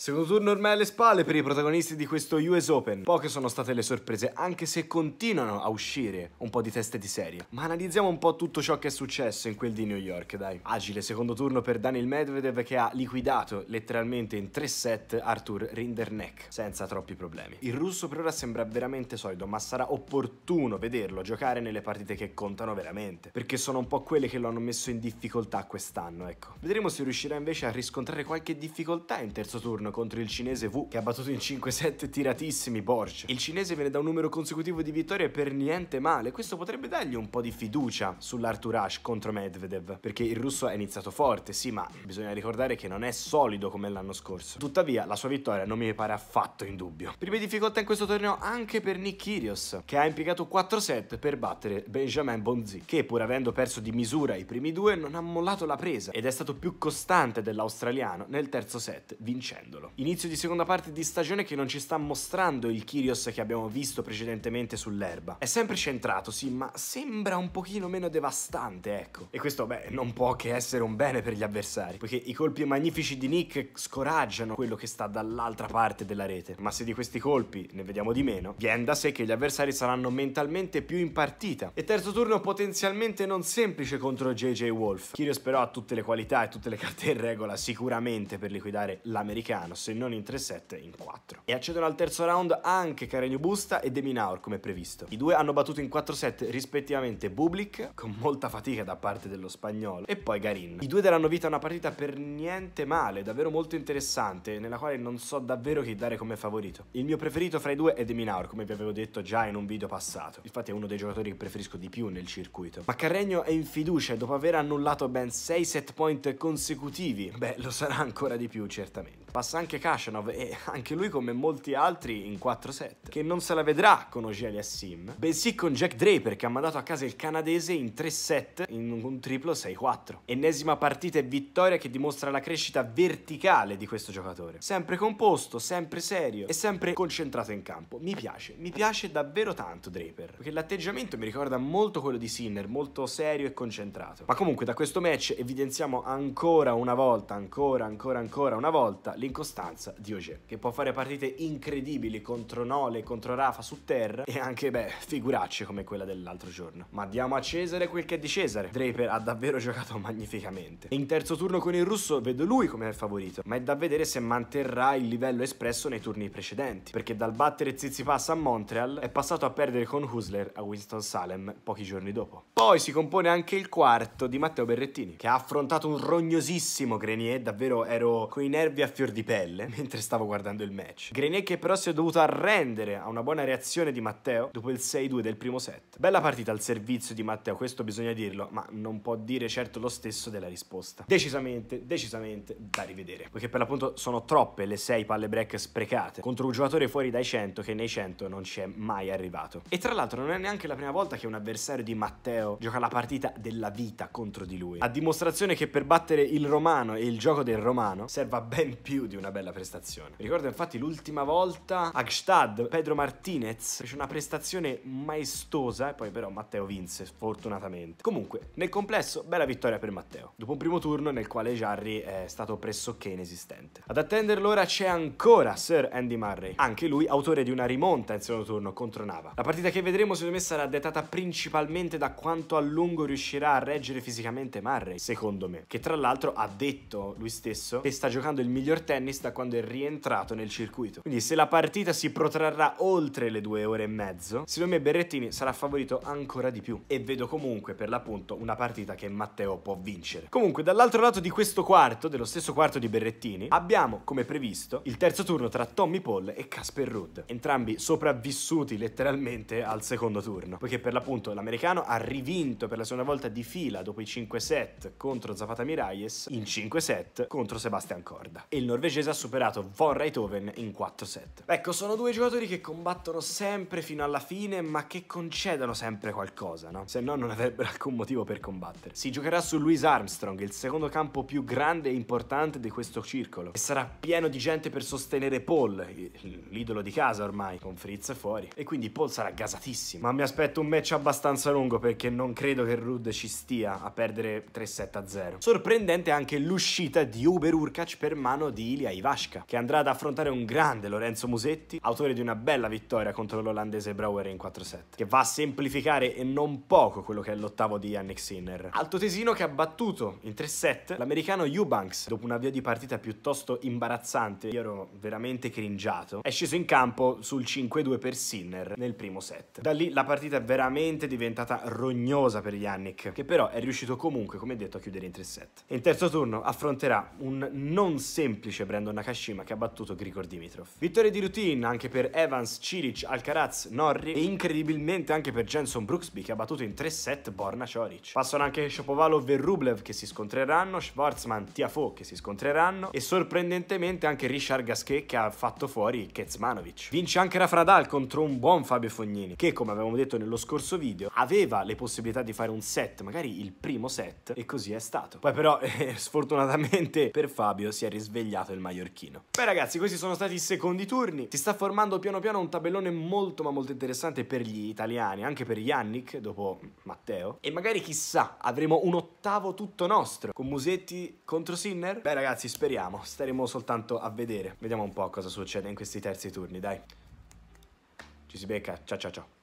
Secondo turno ormai alle spalle per i protagonisti di questo US Open. Poche sono state le sorprese, anche se continuano a uscire un po' di teste di serie. Ma analizziamo un po' tutto ciò che è successo in quel di New York, dai. Agile secondo turno per Daniel Medvedev che ha liquidato letteralmente in 3 set Arthur Rinderneck, senza troppi problemi. Il russo per ora sembra veramente solido, ma sarà opportuno vederlo giocare nelle partite che contano veramente, perché sono un po' quelle che lo hanno messo in difficoltà quest'anno, ecco. Vedremo se riuscirà invece a riscontrare qualche difficoltà in terzo turno contro il cinese Wu, che ha battuto in 5 7 tiratissimi Borg. Il cinese viene da un numero consecutivo di vittorie per niente male, questo potrebbe dargli un po' di fiducia sull'Arturash contro Medvedev, perché il russo è iniziato forte, sì, ma bisogna ricordare che non è solido come l'anno scorso. Tuttavia, la sua vittoria non mi pare affatto in dubbio. Prime difficoltà in questo torneo anche per Nick Kyrgios, che ha impiegato 4 set per battere Benjamin Bonzi, che pur avendo perso di misura i primi due non ha mollato la presa ed è stato più costante dell'australiano nel terzo set, vincendo titolo. Inizio di seconda parte di stagione che non ci sta mostrando il Kyrios che abbiamo visto precedentemente sull'erba. È sempre centrato, sì, ma sembra un pochino meno devastante, ecco. E questo, beh, non può che essere un bene per gli avversari, poiché i colpi magnifici di Nick scoraggiano quello che sta dall'altra parte della rete. Ma se di questi colpi ne vediamo di meno, viene da sé che gli avversari saranno mentalmente più in partita. E terzo turno potenzialmente non semplice contro JJ Wolf. Kyrios però ha tutte le qualità e tutte le carte in regola sicuramente per liquidare l'americano italiano, se non in 3-7 in 4. E accedono al terzo round anche Carreño Busta e Deminaur come previsto. I due hanno battuto in 4-7 rispettivamente Bublik, con molta fatica da parte dello spagnolo, e poi Garin. I due daranno vita a una partita per niente male, davvero molto interessante, nella quale non so davvero chi dare come favorito. Il mio preferito fra i due è Deminaur, come vi avevo detto già in un video passato. Infatti è uno dei giocatori che preferisco di più nel circuito. Ma Carreño è in fiducia dopo aver annullato ben 6 set point consecutivi, beh, lo sarà ancora di più certamente. Passando anche Kashanov e anche lui come molti altri in 4 set, che non se la vedrà con Ogiel Yassim, bensì con Jack Draper che ha mandato a casa il canadese in 3 set in un triplo 6-4. Ennesima partita e vittoria che dimostra la crescita verticale di questo giocatore. Sempre composto, sempre serio e sempre concentrato in campo. Mi piace, mi piace davvero tanto Draper, perché l'atteggiamento mi ricorda molto quello di Sinner, molto serio e concentrato. Ma comunque da questo match evidenziamo ancora una volta, ancora, ancora, ancora una volta l'incontro costanza Diogé, che può fare partite incredibili contro Nole, contro Rafa su terra e anche, beh, figuracce come quella dell'altro giorno. Ma diamo a Cesare quel che è di Cesare. Draper ha davvero giocato magnificamente. In terzo turno con il russo vedo lui come è il favorito, ma è da vedere se manterrà il livello espresso nei turni precedenti, perché dal battere Zizipas a Montreal è passato a perdere con Husler a Winston-Salem pochi giorni dopo. Poi si compone anche il quarto di Matteo Berrettini, che ha affrontato un rognosissimo Grenier, davvero ero coi nervi a fior di pelle mentre stavo guardando il match. Grenier che però si è dovuto arrendere a una buona reazione di Matteo dopo il 6-2 del primo set. Bella partita al servizio di Matteo, questo bisogna dirlo, ma non può dire certo lo stesso della risposta. Decisamente, decisamente da rivedere, Poiché per l'appunto sono troppe le 6 palle break sprecate contro un giocatore fuori dai 100 che nei 100 non ci è mai arrivato. E tra l'altro non è neanche la prima volta che un avversario di Matteo gioca la partita della vita contro di lui, a dimostrazione che per battere il romano e il gioco del romano serva ben più di un una bella prestazione. Mi ricordo infatti l'ultima volta a Gstad, Pedro Martinez fece una prestazione maestosa e poi però Matteo vinse fortunatamente. Comunque, nel complesso, bella vittoria per Matteo. Dopo un primo turno nel quale Jarry è stato pressoché inesistente. Ad attenderlo ora c'è ancora Sir Andy Murray, anche lui autore di una rimonta in secondo turno contro Nava. La partita che vedremo secondo me sarà dettata principalmente da quanto a lungo riuscirà a reggere fisicamente Murray, secondo me, che tra l'altro ha detto lui stesso che sta giocando il miglior tennis tennis da quando è rientrato nel circuito. Quindi se la partita si protrarrà oltre le due ore e mezzo, secondo me Berrettini sarà favorito ancora di più. E vedo comunque per l'appunto una partita che Matteo può vincere. Comunque dall'altro lato di questo quarto, dello stesso quarto di Berrettini, abbiamo come previsto il terzo turno tra Tommy Paul e Casper Rudd. Entrambi sopravvissuti letteralmente al secondo turno. Poiché per l'appunto l'americano ha rivinto per la seconda volta di fila dopo i 5 set contro Zapata Miralles in 5 set contro Sebastian Corda. E il norvegese francese ha superato Von Reithoven in 4 set. Ecco, sono due giocatori che combattono sempre fino alla fine, ma che concedono sempre qualcosa, no? Se no non avrebbero alcun motivo per combattere. Si giocherà su Louis Armstrong, il secondo campo più grande e importante di questo circolo, e sarà pieno di gente per sostenere Paul, l'idolo di casa ormai, con Fritz fuori. E quindi Paul sarà gasatissimo. Ma mi aspetto un match abbastanza lungo perché non credo che Rude ci stia a perdere 3-7-0. Sorprendente anche l'uscita di Uber Urkac per mano di Ilya Andrea Ivasca, che andrà ad affrontare un grande Lorenzo Musetti, autore di una bella vittoria contro l'olandese Brouwer in 4-7, che va a semplificare e non poco quello che è l'ottavo di Yannick Sinner. Altotesino che ha battuto in 3-7 l'americano Eubanks dopo un avvio di partita piuttosto imbarazzante, io ero veramente cringiato, è sceso in campo sul 5-2 per Sinner nel primo set. Da lì la partita è veramente diventata rognosa per Yannick, che però è riuscito comunque, come detto, a chiudere in 3-7. In terzo turno affronterà un non semplice Brad Brandon Nakashima che ha battuto Grigor Dimitrov. Vittorie di routine anche per Evans, Ciric, Alcaraz, Norri e incredibilmente anche per Jenson Brooksby che ha battuto in 3 set Borna Cioric. Passano anche Shopovalov e Rublev che si scontreranno, Schwarzman, Tiafo che si scontreranno e sorprendentemente anche Richard Gasquet che ha fatto fuori Kezmanovic. Vince anche Rafradal contro un buon Fabio Fognini che come avevamo detto nello scorso video aveva le possibilità di fare un set, magari il primo set e così è stato. Poi però eh, sfortunatamente per Fabio si è risvegliato il maiorchino. Beh ragazzi, questi sono stati i secondi turni. Si sta formando piano piano un tabellone molto ma molto interessante per gli italiani, anche per Yannick, dopo Matteo. E magari chissà, avremo un ottavo tutto nostro, con Musetti contro Sinner? Beh ragazzi, speriamo, staremo soltanto a vedere. Vediamo un po' cosa succede in questi terzi turni, dai. Ci si becca, ciao ciao ciao.